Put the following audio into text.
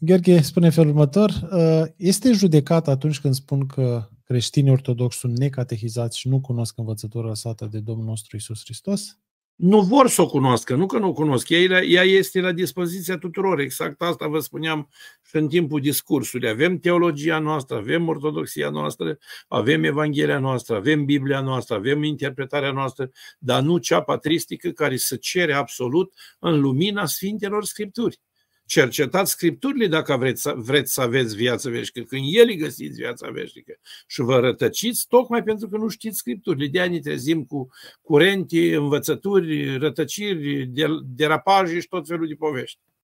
Gheorghe spune felul următor, uh, este judecat atunci când spun că creștinii ortodoxi sunt necatehizați și nu cunosc învățătura lăsată de Domnul nostru Isus Hristos? Nu vor să o cunoască, nu că nu o cunosc. Ea, ea este la dispoziția tuturor. Exact asta vă spuneam și în timpul discursului. Avem teologia noastră, avem ortodoxia noastră, avem Evanghelia noastră, avem Biblia noastră, avem interpretarea noastră, dar nu cea patristică care se cere absolut în lumina Sfintelor Scripturi cercetați scripturile dacă vreți să, vreți să aveți viață veșnică, când ele găsiți viața veșnică și vă rătăciți, tocmai pentru că nu știți scripturile. De ani trezim cu curente, învățături, rătăciri, derapaje și tot felul de povești.